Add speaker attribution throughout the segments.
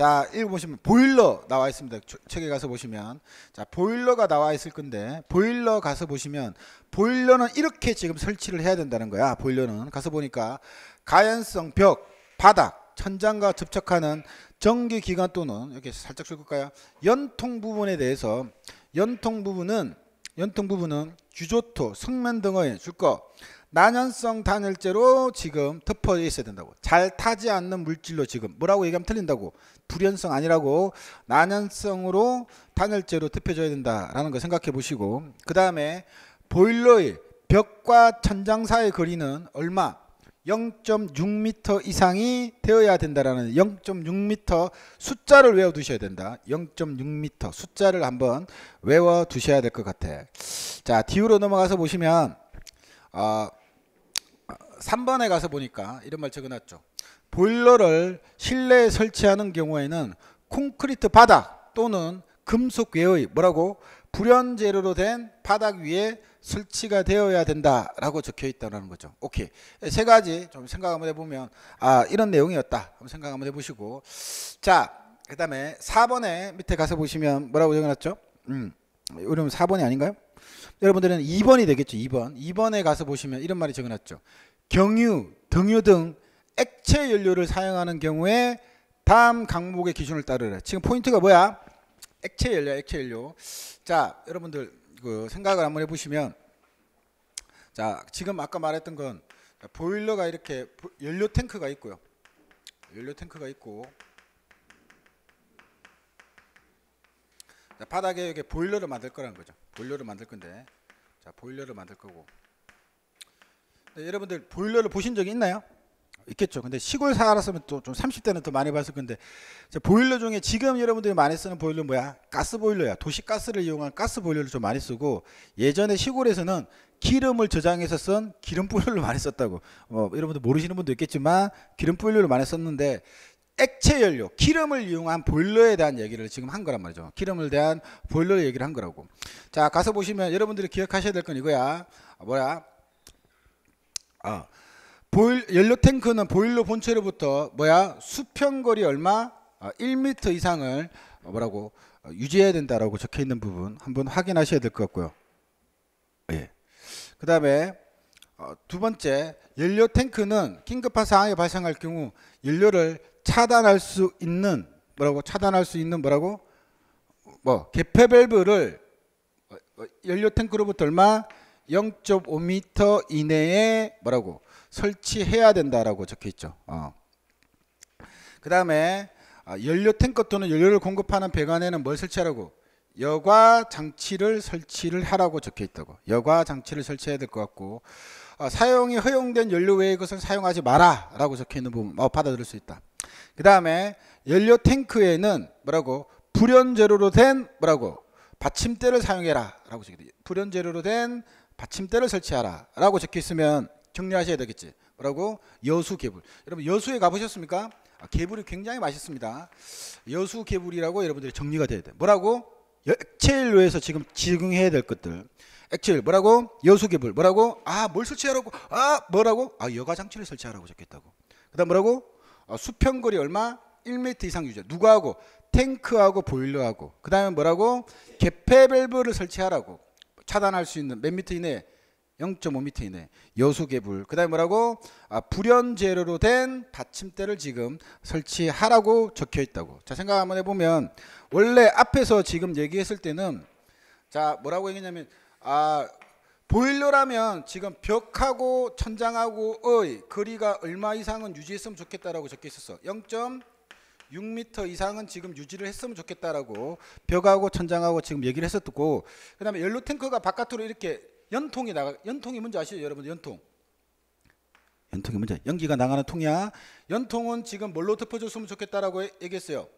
Speaker 1: 자, 읽어보시면 보일러 나와 있습니다. 책에 가서 보시면 자 보일러가 나와 있을 건데 보일러 가서 보시면 보일러는 이렇게 지금 설치를 해야 된다는 거야. 보일러는 가서 보니까 가연성 벽, 바닥, 천장과 접촉하는 전기 기관 또는 이렇게 살짝 줄까요? 연통 부분에 대해서 연통 부분은 연통 부분은 주조토 성면 등의 줄거 난연성 단열재로 지금 덮어져 있어야 된다고 잘 타지 않는 물질로 지금 뭐라고 얘기하면 틀린다고 불연성 아니라고 난연성으로 단열재로 덮여져야 된다라는 거 생각해 보시고 그 다음에 보일러의 벽과 천장 사이 거리는 얼마 0.6m 이상이 되어야 된다라는 0.6m 숫자를 외워 두셔야 된다. 0.6m 숫자를 한번 외워 두셔야 될 것 같아. 자, 뒤로 넘어가서 보시면 어, 3번에 가서 보니까 이런 말 적어놨죠. 보일러를 실내에 설치하는 경우에는 콘크리트 바닥 또는 금속 외의 뭐라고 불연 재료로 된 바닥 위에 설치가 되어야 된다라고 적혀 있다는 라 거죠. 오케이. 세 가지 좀 생각 한번 해보면 아 이런 내용이었다. 한번 생각 한번 해보시고 자 그다음에 4번에 밑에 가서 보시면 뭐라고 적어놨죠? 음, 여러분 4번이 아닌가요? 여러분들은 2번이 되겠죠. 2번. 2번에 가서 보시면 이런 말이 적어놨죠. 경유, 등유 등 액체 연료를 사용하는 경우에 다음 강목의 기준을 따르라. 지금 포인트가 뭐야? 액체 연료, 액체 연료. 자, 여러분들 그 생각을 한번 해보시면, 자, 지금 아까 말했던 건 보일러가 이렇게 연료 탱크가 있고요. 연료 탱크가 있고, 자, 바닥에 이렇게 보일러를 만들 거라는 거죠. 보일러를 만들 건데, 자, 보일러를 만들 거고. 네, 여러분들 보일러를 보신 적이 있나요? 있겠죠. 근데 시골 살았으면 또좀 30대는 더 많이 봤을 건데 보일러 중에 지금 여러분들이 많이 쓰는 보일러 뭐야? 가스 보일러야. 도시 가스를 이용한 가스 보일러를 좀 많이 쓰고 예전에 시골에서는 기름을 저장해서 쓴 기름 보일러를 많이 썼다고. 어, 여러분들 모르시는 분도 있겠지만 기름 보일러를 많이 썼는데 액체 연료, 기름을 이용한 보일러에 대한 얘기를 지금 한 거란 말이죠. 기름을 대한 보일러 얘기를 한 거라고. 자, 가서 보시면 여러분들이 기억하셔야 될 건 이거야. 뭐야? 아, 보일, 연료 탱크는 보일러 본체로부터 뭐야 수평거리 얼마 아, 1m 이상을 어, 뭐라고 어, 유지해야 된다라고 적혀 있는 부분 한번 확인하셔야 될 것 같고요. 예. 그 다음에 어, 두 번째 연료 탱크는 긴급한 상황이 발생할 경우 연료를 차단할 수 있는 뭐라고 차단할 수 있는 뭐라고 뭐 개폐 밸브를 어, 연료 탱크로부터 얼마 0.5m 이내에 뭐라고 설치해야 된다라고 적혀 있죠. 어. 그 다음에 아, 연료 탱크 또는 연료를 공급하는 배관에는 뭘 설치하라고? 여과 장치를 설치를 하라고 적혀 있다고. 여과 장치를 설치해야 될 것 같고 어, 사용이 허용된 연료 외의 것은 사용하지 마라라고 적혀 있는 부분 어, 받아들일 수 있다. 그 다음에 연료 탱크에는 뭐라고 불연 재료로 된 뭐라고 받침대를 사용해라라고 적혀 있다. 불연 재료로 된 받침대를 설치하라 라고 적혀 있으면 정리하셔야 되겠지 뭐라고 여수 개불 여러분 여수에 가보셨습니까 아, 개불이 굉장히 맛있습니다 여수 개불이라고 여러분들이 정리가 돼야 돼 뭐라고 액체일로해서 지금 지용해야될 것들 액체일 뭐라고 여수 개불 뭐라고 아 뭘 설치하라고 아 뭐라고 아 여가 장치를 설치하라고 적혔다고 그다음 뭐라고 아, 수평거리 얼마 1m 이상 유지 누가 하고 탱크하고 보일러하고 그 다음에 뭐라고 개폐 밸브를 설치하라고 차단할 수 있는 몇 미터 이내 0 5 미터 이내 여수개불 그 다음에 뭐라고 아, 불연 재료로 된 받침대를 지금 설치하라고 적혀 있다고 자 생각 한번 해보면 원래 앞에서 지금 얘기했을 때는 자 뭐라고 얘기했냐면 아 보일러라면 지금 벽하고 천장하고의 거리가 얼마 이상은 유지했으면 좋겠다라고 적혀 있었어 0. 6m 이상은 지금 유지를 했으면 좋겠다라고 벽하고 천장하고 지금 얘기를 했었고 그다음에 연료 탱크가 바깥으로 이렇게 연통이 나가 연통이 뭔지 아시죠 여러분 연통 연통이 뭔지 연기가 나가는 통이야 연통은 지금 뭘로 덮어줬으면 좋겠다라고 얘기했어요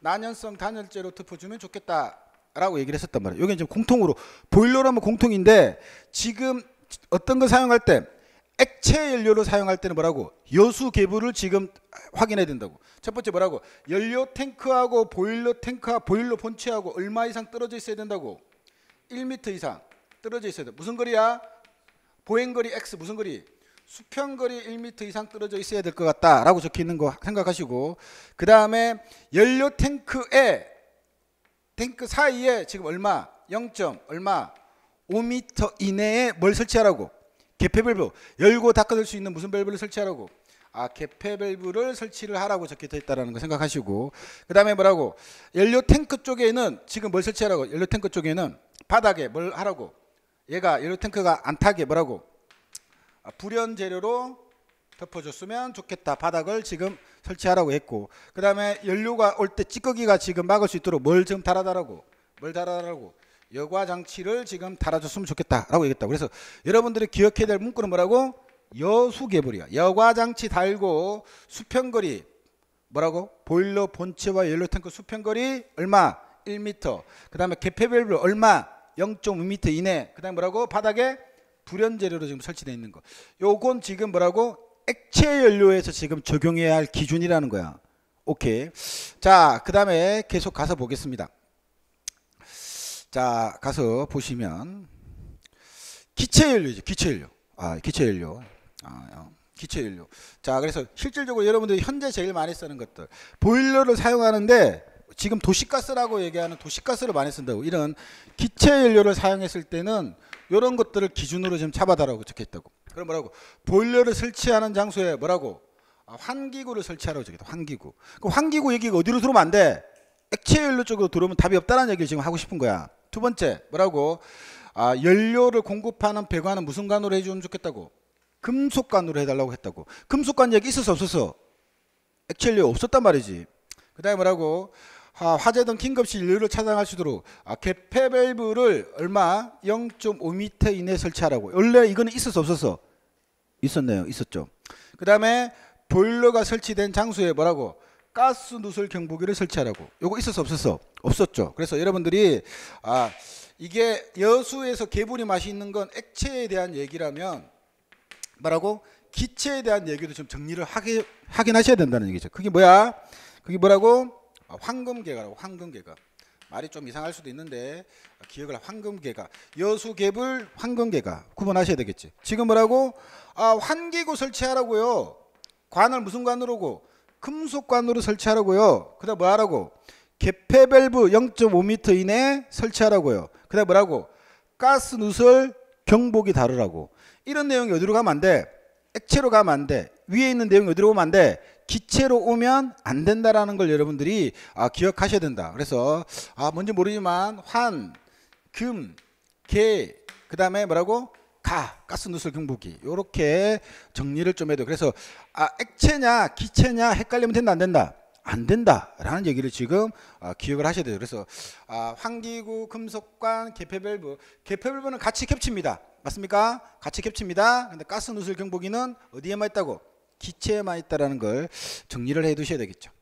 Speaker 1: 난연성 단열재로 덮어주면 좋겠다라고 얘기를 했었단 말이에요 이게 지금 공통으로 보일러라면 공통인데 지금 어떤 걸 사용할 때 액체 연료를 사용할 때는 뭐라고? 여수 계부를 지금 확인해야 된다고. 첫 번째 뭐라고? 연료 탱크하고 보일러 탱크와 보일러 본체하고 얼마 이상 떨어져 있어야 된다고. 1m 이상 떨어져 있어야 돼. 무슨 거리야? 보행거리 x 무슨 거리? 수평거리 1m 이상 떨어져 있어야 될 것 같다라고 적혀 있는 거 생각하시고 그 다음에 연료 탱크에 탱크 사이에 지금 얼마 0. 얼마 5m 이내에 뭘 설치하라고 개폐 밸브 열고 닦아낼수 있는 무슨 밸브를 설치하라고 아 개폐 밸브를 설치를 하라고 적혀져 있다라는 거 생각하시고 그 다음에 뭐라고 연료 탱크 쪽에는 지금 뭘 설치하라고 연료 탱크 쪽에는 바닥에 뭘 하라고 얘가 연료 탱크가 안 타게 뭐라고 아, 불연 재료로 덮어줬으면 좋겠다 바닥을 지금 설치하라고 했고 그 다음에 연료가 올 때 찌꺼기가 지금 막을 수 있도록 뭘 지금 달아달라고 뭘 달아달라고 여과 장치를 지금 달아줬으면 좋겠다라고 얘기했다. 그래서 여러분들이 기억해야 될 문구는 뭐라고? 여수개불이야. 여과 장치 달고 수평거리 뭐라고? 보일러 본체와 연료 탱크 수평거리 얼마? 1m. 그다음에 개폐별로 얼마? 0.5m 이내. 그다음에 뭐라고? 바닥에 불연 재료로 지금 설치되어 있는 거. 요건 지금 뭐라고? 액체 연료에서 지금 적용해야 할 기준이라는 거야. 오케이. 자, 그다음에 계속 가서 보겠습니다. 자, 가서 보시면 기체연료죠. 기체연료. 아, 기체연료. 아, 어, 기체연료. 자, 그래서 실질적으로 여러분들이 현재 제일 많이 쓰는 것들. 보일러를 사용하는데 지금 도시가스라고 얘기하는 도시가스를 많이 쓴다고. 이런 기체연료를 사용했을 때는 이런 것들을 기준으로 좀 잡아달라고 적혀있다고. 그럼 뭐라고? 보일러를 설치하는 장소에 뭐라고? 아, 환기구를 설치하라고 적혀다 환기구. 그 환기구 얘기가 어디로 들어오면 안 돼? 액체연료 쪽으로 들어오면 답이 없다는 얘기를 지금 하고 싶은 거야. 두 번째 뭐라고? 아, 연료를 공급하는 배관은 무슨 관으로 해주면 좋겠다고? 금속관으로 해달라고 했다고. 금속관 얘기 있어서 없어서? 액체류 없었단 말이지. 그 다음에 뭐라고? 아, 화재 등 긴급시 인류를 차단할 수 있도록 아, 개폐 밸브를 얼마 0.5m 이내 에 설치하라고. 원래 이거는 있어서 없어서 있었네요. 있었죠. 그 다음에 보일러가 설치된 장소에 뭐라고 가스 누설 경보기를 설치하라고. 요거 있었어 없었어? 없었죠. 그래서 여러분들이 아 이게 여수에서 개불이 맛이 있는 건 액체에 대한 얘기라면 뭐라고 기체에 대한 얘기도 좀 정리를 하게 확인 하셔야 된다는 얘기죠. 그게 뭐야? 그게 뭐라고? 아, 황금계가라고황금계가 말이 좀 이상할 수도 있는데 기억을 황금계가 여수개불 황금계가 구분하셔야 되겠지. 지금 뭐라고? 아 환기구 설치하라고요. 관을 무슨 관으로고 금속관으로 설치하라고요. 그다음 뭐 하라고? 개폐 밸브 0.5m 이내 설치하라고요. 그다음 뭐라고? 가스 누설 경보기 다르라고. 이런 내용이 어디로 가면 안 돼? 액체로 가면 안 돼. 위에 있는 내용이 어디로 오면 안 돼? 기체로 오면 안 된다라는 걸 여러분들이 아, 기억하셔야 된다. 그래서 아, 뭔지 모르지만 환, 금, 개, 그 다음에 뭐라고? 가 가스누설 경보기 이렇게 정리를 좀 해도 그래서 아, 액체냐 기체냐 헷갈리면 된다 안 된다 안 된다라는 얘기를 지금 아, 기억을 하셔야 돼요. 그래서 아, 환기구, 금속관, 개폐밸브, 개폐밸브는 같이 겹칩니다. 맞습니까? 같이 겹칩니다. 근데 가스 누설 경보기는 어디에만 있다고? 기체에만 있다라는 걸 정리를 해 두셔야 되겠죠.